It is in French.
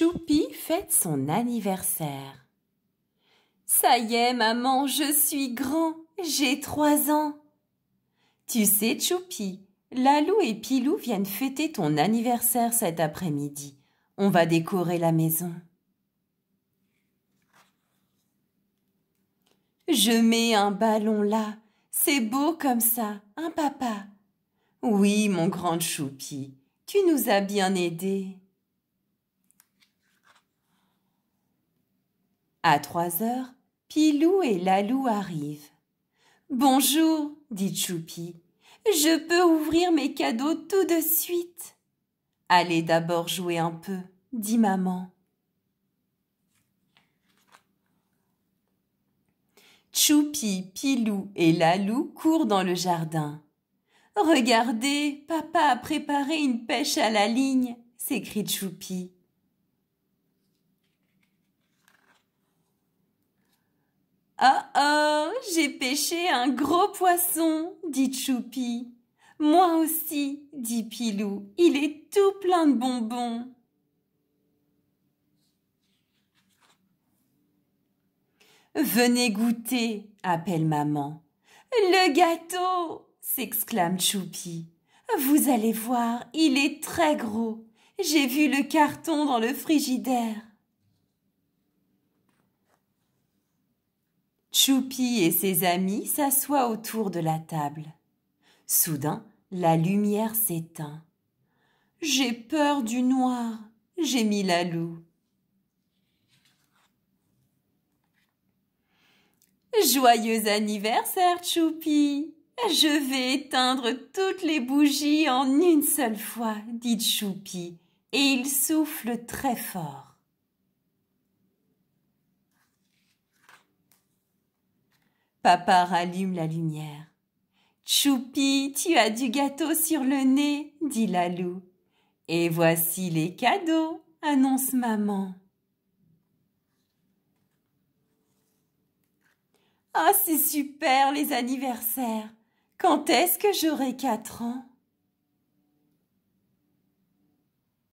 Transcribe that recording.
Choupi fête son anniversaire. Ça y est, maman, je suis grand, j'ai trois ans. Tu sais, Choupi, Lalou et Pilou viennent fêter ton anniversaire cet après-midi. On va décorer la maison. Je mets un ballon là. C'est beau comme ça, hein, papa? Oui, mon grand Choupi, tu nous as bien aidés. À trois heures, Pilou et Lalou arrivent. Bonjour, dit Choupi. Je peux ouvrir mes cadeaux tout de suite. Allez d'abord jouer un peu, dit maman. Choupi, Pilou et Lalou courent dans le jardin. Regardez, papa a préparé une pêche à la ligne, s'écrie Choupi. Oh oh, j'ai pêché un gros poisson, dit Choupi. Moi aussi, dit Pilou, il est tout plein de bonbons. Venez goûter, appelle maman. Le gâteau, s'exclame Choupi. Vous allez voir, il est très gros. J'ai vu le carton dans le frigidaire. Choupi et ses amis s'assoient autour de la table. Soudain, la lumière s'éteint. J'ai peur du noir, gémit la loupe. Joyeux anniversaire, Choupi. Je vais éteindre toutes les bougies en une seule fois, dit Choupi, et il souffle très fort. Papa rallume la lumière. Choupi, tu as du gâteau sur le nez, dit la loup. Et voici les cadeaux, annonce maman. Ah, c'est super les anniversaires. Quand est-ce que j'aurai quatre ans